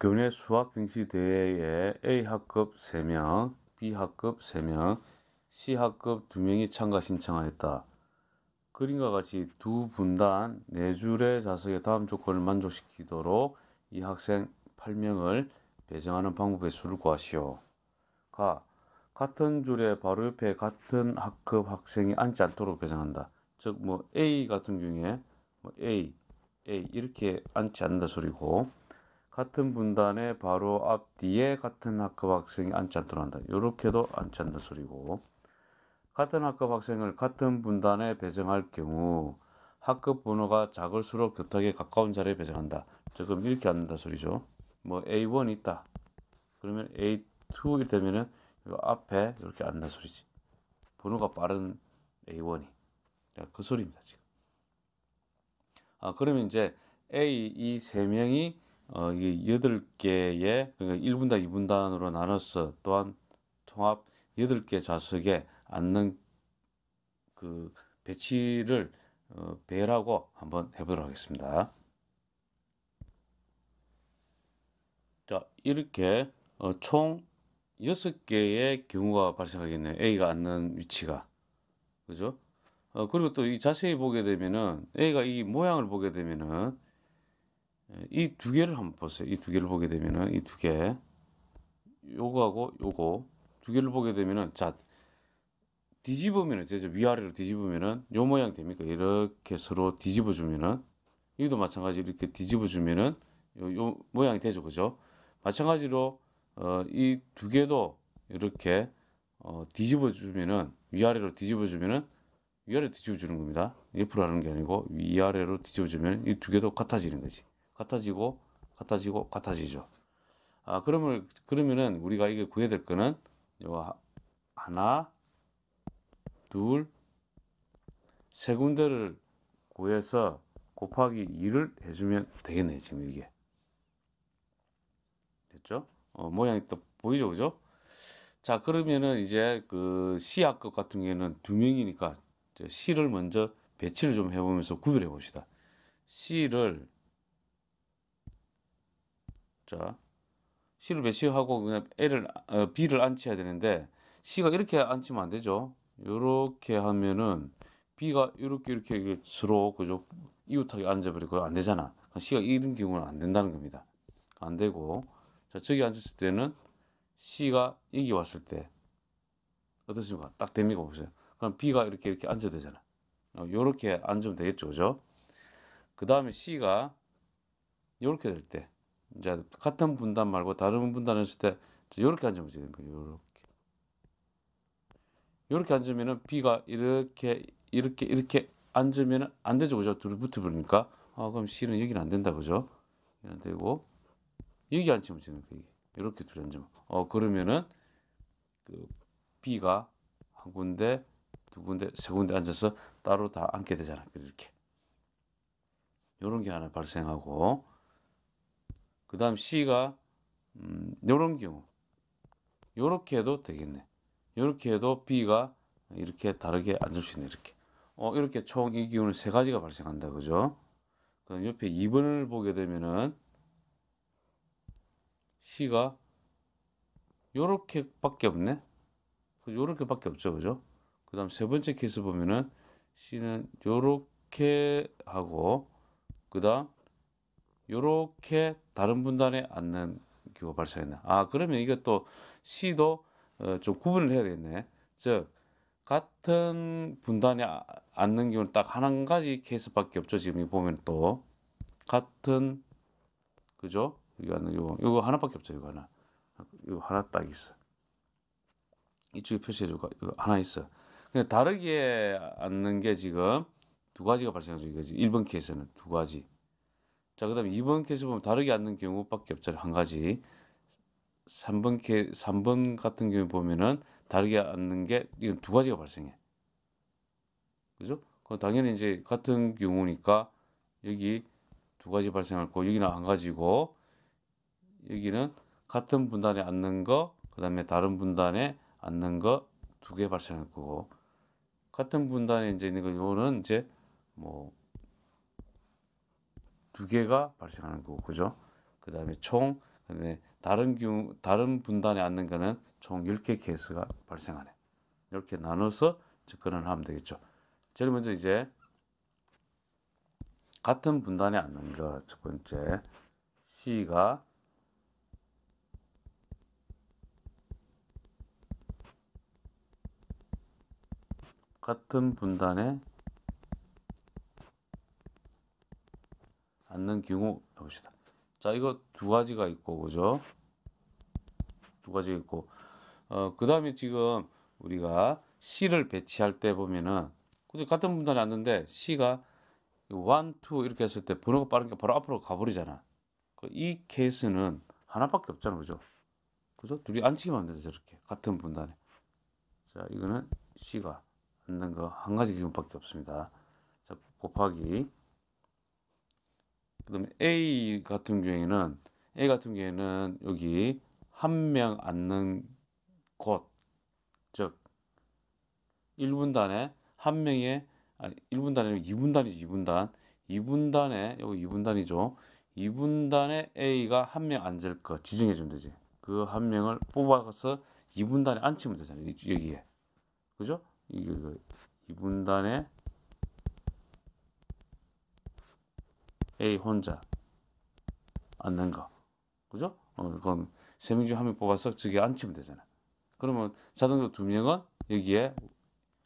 교내 수학 경시 대회에 A학급 3명, B학급 3명, C학급 2명이 참가 신청하였다. 그림과 같이 두 분단 네 줄의 자석의 다음 조건을 만족시키도록 이 학생 8명을 배정하는 방법의 수를 구하시오. 가. 같은 줄에 바로 옆에 같은 학급 학생이 앉지 않도록 배정한다. 즉, 뭐, A 같은 경우에, 뭐 A, A 이렇게 앉지 않는다 소리고, 같은 분단의 바로 앞뒤에 같은 학급 학생이 앉지 않도록 한다. 이렇게도 앉지 않는 소리고 같은 학급 학생을 같은 분단에 배정할 경우 학급 번호가 작을수록 교탁에 가까운 자리에 배정한다. 조금 이렇게 앉다 소리죠. 뭐 A1 있다. 그러면 a 2이되면은 앞에 이렇게 앉는 소리지. 번호가 빠른 A1이. 그 소리입니다, 지금. 아, 그러면 이제 A, 이 세 명이 어, 그러니까 이 8개의 그러니까 1분단, 2분단으로 나눠서 또한 통합 8개 좌석에 앉는 그 배치를 어, 배라고 한번 해보도록 하겠습니다. 자, 이렇게 어, 총 6개의 경우가 발생하겠네요. A가 앉는 위치가. 그죠? 어, 그리고 또 이 자세히 보게 되면은 A가 이 모양을 보게 되면은 이두 개를 한번 보세요. 이 두 개를 보게 되면은 이 두 개, 요거하고 요거 두 개를 보게 되면은 자 뒤집으면은 이제 위아래로 뒤집으면은 요 모양 됩니까? 이렇게 서로 뒤집어 주면은 이것도 마찬가지 이렇게 뒤집어 주면은 요, 요 모양이 되죠, 그죠? 마찬가지로 어, 이두 개도 이렇게 어, 뒤집어 주면은 위아래로 뒤집어 주면은 위아래 뒤집어 주는 겁니다. 옆으로 하는 게 아니고 위아래로 뒤집어 주면 이 두 개도 같아지는 거지. 같아지고 같아지고 같아지죠. 아 그러면 그러면은 우리가 이게 구해야 될 거는 요 하나 둘 세 군데를 구해서 곱하기 2를 해주면 되겠네 지금 이게 됐죠? 어, 모양이 또 보이죠 그죠? 자 그러면은 이제 그 C학급 같은 경우에는 두 명이니까 시를 먼저 배치를 좀 해보면서 구별해 봅시다 C를 자, C를 배치하고 그냥 L을, 어, B를 앉혀야 되는데, C가 이렇게 앉히면 안 되죠. 이렇게 하면은, B가 이렇게 이렇게 서로, 그죠? 이웃하게 앉아버리고 안 되잖아. C가 이런 경우는 안 된다는 겁니다. 그러니까 안 되고, 자, 저기 앉았을 때는 C가 여기 왔을 때, 어떻습니까? 딱 됩니까? 보세요. 그럼 B가 이렇게 이렇게 앉아도 되잖아. 어, 요렇게 앉으면 되겠죠. 그죠? 그 다음에 C가 요렇게 될 때, 이제 같은 분단 말고 다른 분단 했을 때 이렇게 앉으면 되는 거예요. 이렇게 이렇게 앉으면은 B가 이렇게 이렇게 이렇게 앉으면 안 되죠, 그죠? 둘이 붙어 버리니까 아 그럼 C는 여기는 안 된다, 그죠? 안 되고 여기 앉으면 되는 거예요. 이렇게 둘이 앉으면 어 그러면은 그 B가 한 군데, 두 군데, 세 군데 앉아서 따로 다 앉게 되잖아, 요 이렇게. 이런 게 하나 발생하고 그 다음 C가 이 음, 요런 경우 이렇게 해도 되겠네 이렇게 해도 B가 이렇게 다르게 앉을 수 있네 이렇게 어 이렇게 총 이 기운은 세 가지가 발생한다 그죠 그럼 옆에 2번을 보게 되면은 C가 요렇게 밖에 없네 요렇게 밖에 없죠 그죠 그 다음 세 번째 케이스 보면은 C는 요렇게 하고 그 다음 이렇게 다른 분단에 앉는 기호가 발생했네. 아, 그러면 이것도 C도 어, 좀 구분을 해야 되겠네. 즉, 같은 분단에 아, 앉는 경우는 딱 한 가지 케이스밖에 없죠. 지금 보면 또. 같은, 그죠? 이거, 이거, 이거 하나밖에 없죠. 이거 하나. 이거 하나 딱 있어. 이쪽에 표시해줄까? 이거 하나 있어. 근데 다르게 앉는 게 지금 두 가지가 발생하죠. 이거지. 1번 케이스는 두 가지. 자, 그 다음에 2번 케이스 보면 다르게 앉는 경우밖에 없잖아요. 한 가지. 3번 케 3번 같은 경우 보면은 다르게 앉는게 이건 두 가지가 발생해. 그죠? 그 당연히 이제 같은 경우니까 여기 두 가지 발생할 거고 여기는 한 가지고 여기는 같은 분단에 앉는 거, 그 다음에 다른 분단에 앉는 거 두 개 발생할 거고 같은 분단에 이제 있는 거 요거는 이제 뭐두 개가 발생하는 거고 그죠? 그 다음에 총 그다음에 다른 규 다른 분단에 앉는 거는 총 10개 케이스가 발생하네. 이렇게 나눠서 접근을 하면 되겠죠. 제일 먼저 이제 같은 분단에 앉는 거첫 번째 C가 같은 분단에 않는 경우 봅시다 자, 이거 두 가지가 있고, 그죠? 두 가지가 있고, 어, 그 다음에 지금 우리가 C를 배치할 때 보면은, 그죠? 같은 분단이 왔는데, C가 1, 2 이렇게 했을 때 번호가 빠른 게 바로 앞으로 가버리잖아. 그 이 케이스는 하나밖에 없잖아, 그죠? 그죠? 둘이 앉히기만 돼서 저렇게. 같은 분단에. 자, 이거는 C가 앉는 거 한 가지 기분밖에 없습니다. 자, 곱하기 그다음에 A 같은 경우에는 A 같은 경우에는 여기 한 명 앉는 곳, 즉 1분 단에 한 명의 아 1분 단에 이 2분 단이죠. 2분 단. 2분 단에 여기 2분 단이죠. 2분 단에 A가 한 명 앉을 거 지정해 주면 되지. 그 한 명을 뽑아서 2분 단에 앉히면 되잖아요. 여기에. 그죠? 이게 2분 그 단에 A 혼자 앉는 거. 그죠? 어, 그건 세명중 한 명 뽑아서 저기 앉히면 되잖아. 그러면 자동적두 명은 여기에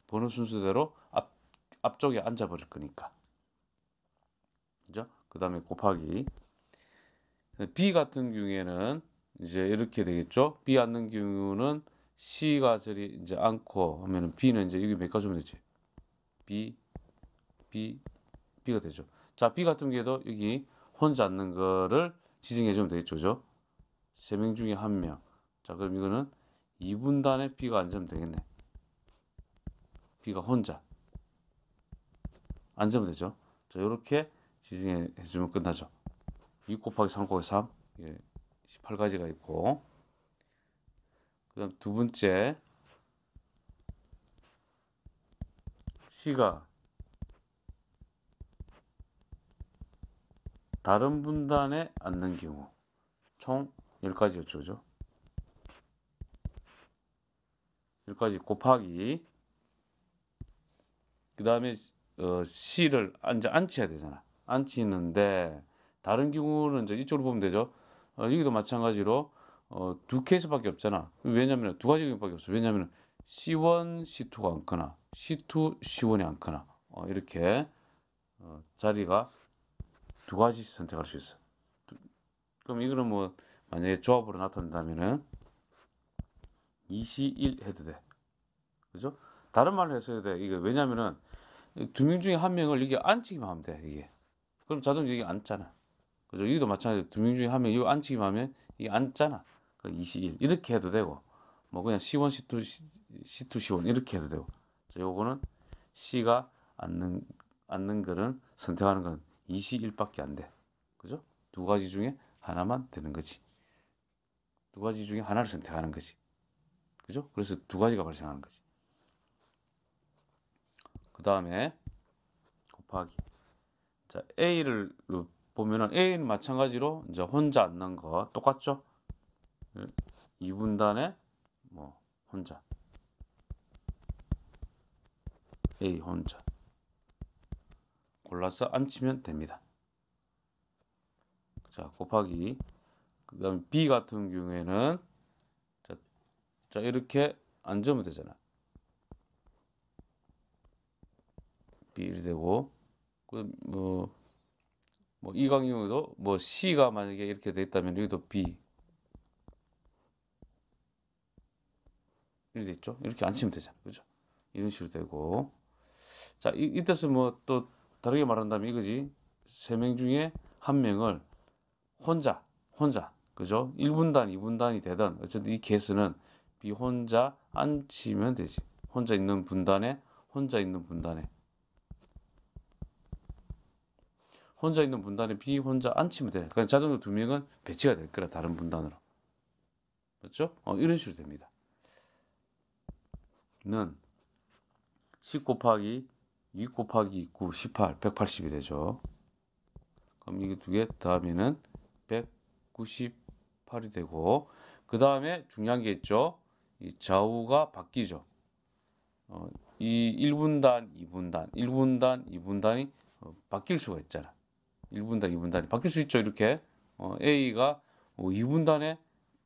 번호 순서대로 앞, 앞쪽에 앉아버릴 거니까. 그죠? 그 다음에 곱하기. B 같은 경우에는 이제 이렇게 되겠죠? B 앉는 경우는 C가 저리 이제 앉고 하면은 B는 이제 여기 몇 가지면 되지? B, B, B가 되죠. 자, B 같은 경우에도 여기 혼자 앉는 거를 지정해 주면 되겠죠. 그죠? 세 명 중에 한 명. 자, 그럼 이거는 2분단에 B가 앉으면 되겠네. B가 혼자. 앉으면 되죠. 자, 이렇게 지정해 주면 끝나죠. 6 곱하기 3 곱하기 3. 예, 18가지가 있고. 그 다음 두 번째. C가 다른 분단에 앉는 경우 총 10가지 여쭤죠 10가지 곱하기 그 다음에 어, C를 앉아 앉혀야 되잖아. 앉히는데 다른 경우는 이제 이쪽으로 보면 되죠. 어, 여기도 마찬가지로 어, 두 케이스밖에 없잖아. 왜냐면 두 가지 경우밖에 없어. 왜냐면 C1, C2가 앉거나 C2, C1이 앉거나 어, 이렇게 어, 자리가 두 가지 선택할 수 있어. 그럼 이거는 뭐 만약에 조합으로 나타낸다면은 21 해도 돼. 그죠? 다른 말로 했어야 돼. 이거 왜냐면은 두 명 중에 한 명을 이게 앉히기만 하면 돼. 이게. 그럼 자동적으 이게 앉잖아. 그죠? 이것도 마찬가지로 두 명 중에 한 명 이거 앉히기만 하면 이게 앉잖아. 그 21. 이렇게 해도 되고. 뭐 그냥 C1, C2, C2, C1 이렇게 해도 되고. 자, 요거는 C가 앉는 앉는 거는 선택하는 건 21밖에 안 돼. 그죠? 두 가지 중에 하나만 되는 거지. 두 가지 중에 하나를 선택하는 거지. 그죠? 그래서 두 가지가 발생하는 거지. 그 다음에 곱하기. 자, A를 보면은 A는 마찬가지로 이제 혼자 앉는 거 똑같죠? 2분단에 뭐 혼자 A 혼자 골라서 앉히면 됩니다. 자, 곱하기. 그 다음에 B 같은 경우에는 자, 자, 이렇게 앉으면 되잖아. B 이렇 되고 그뭐 뭐 이강 뭐 e 경우도 뭐 C가 만약에 이렇게 돼 있다면 여기도 B 이렇게 됐죠? 이렇게 앉히면 되잖아. 그죠? 이런 식으로 되고. 자, 이, 이때서 뭐또 다르게 말한다면 이거지. 세 명 중에 한 명을 혼자, 혼자, 그죠? 1분단, 2분단이 되든, 어쨌든 이 개수는 비혼자 앉히면 되지. 혼자 있는 분단에, 혼자 있는 분단에. 혼자 있는 분단에 비 혼자 앉히면 돼. 그러니까 자전거로두 명은 배치가 될 거라, 다른 분단으로. 맞죠? 어, 이런 식으로 됩니다. 는10 곱하기 2 곱하기 9, 18, 180이 되죠. 그럼 이게 두개 더하면은 198이 되고 그 다음에 중요한 게 있죠. 이 좌우가 바뀌죠. 어, 이 1분단, 2분단, 1분단, 2분단이 어, 바뀔 수가 있잖아. 1분단, 2분단이 바뀔 수 있죠. 이렇게 어, A가 어, 뭐 2분단에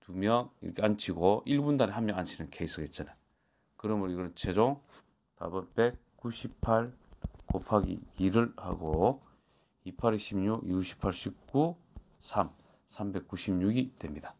2명 이렇게 앉히고 1분단에 1명 앉히는 케이스가 있잖아. 그러므 이거는 최종 답은 198 곱하기 2를 하고 28, 16, 68, 19, 3, 396이 됩니다.